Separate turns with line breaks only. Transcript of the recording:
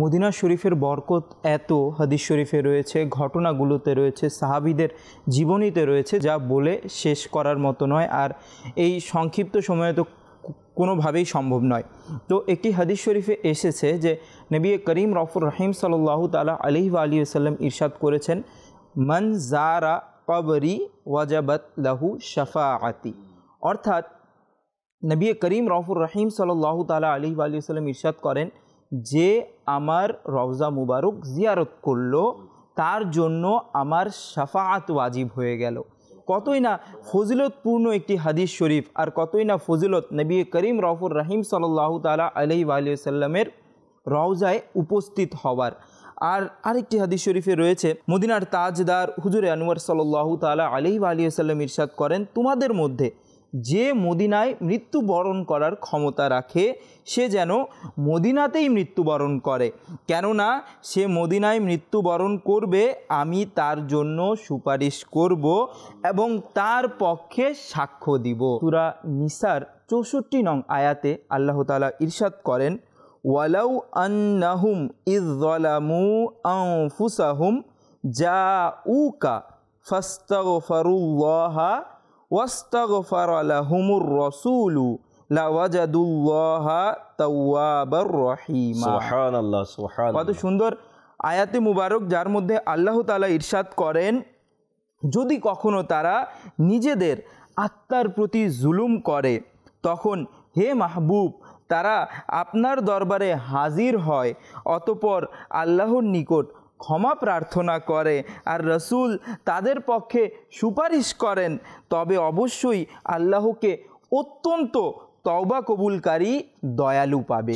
Medina শরীফের বরকত এত হাদিস শরীফে রয়েছে ঘটনাগুলোতে রয়েছে সাহাবিদের জীবনীতে রয়েছে যা বলে শেষ করার মতো নয় আর এই সংক্ষিপ্ত সময়ে তো কোনোভাবেই সম্ভব নয় তো একটি হাদিস শরীফে এসেছে যে নবী করিম রফুর রহিম সাল্লাহ তালা আলহি আলী সাল্লাম ইরশাদ করেছেন মন জারা কবরি ওয়াজাবত লাহু শফাআতি অর্থাৎ নবী করিম রফুর রহিম সাল্লাহ তালা আলহি আলী সাল্লাম ইরশাদ করেন যে আমার রওজা মুবারক জিয়ারত করল তার জন্য আমার সাফাত ওয়াজিব হয়ে গেল কতই না ফজিলতপূর্ণ একটি হাদিস শরীফ আর কতই না ফজিলত নবী করিম রফুর রাহিম সাল্লাহ তালা আলহি আলিয়াল্লামের রওজায় উপস্থিত হওয়ার আর আরেকটি হাদিস শরীফে রয়েছে মদিনার তাজদার হুজুর আনোয়ার সাল্লাহ তালা আলহি সাল্লাম ইরশাদ করেন তোমাদের মধ্যে যে মদিনায় মৃত্যুবরণ করার ক্ষমতা রাখে সে যেন মদিনাতেই মৃত্যুবরণ করে কেননা সে মদিনায় মৃত্যুবরণ করবে আমি তার জন্য সুপারিশ করব এবং তার পক্ষে সাক্ষ্য দিব তুরা নিসার চৌষট্টি নং আয়াতে আল্লাহ তালা ইরশাদ করেন ওয়ালাউ আন্নাহুম ইজলামু আুসাহুম যা উকা ফাস্তাগফারুল্লাহা ওয়াস্তাগফার আলাহুমুর রসুলু কত সুন্দর আয়াতে মুবারক যার মধ্যে আল্লাহ তালা ইরশাদ করেন যদি কখনো তারা নিজেদের আত্মার প্রতি জুলুম করে তখন হে মাহবুব তারা আপনার দরবারে হাজির হয় অতপর আল্লাহর নিকট ক্ষমা প্রার্থনা করে আর রসুল তাদের পক্ষে সুপারিশ করেন তবে অবশ্যই আল্লাহকে অত্যন্ত তওবা কবুলকারী দয়ালু পাবে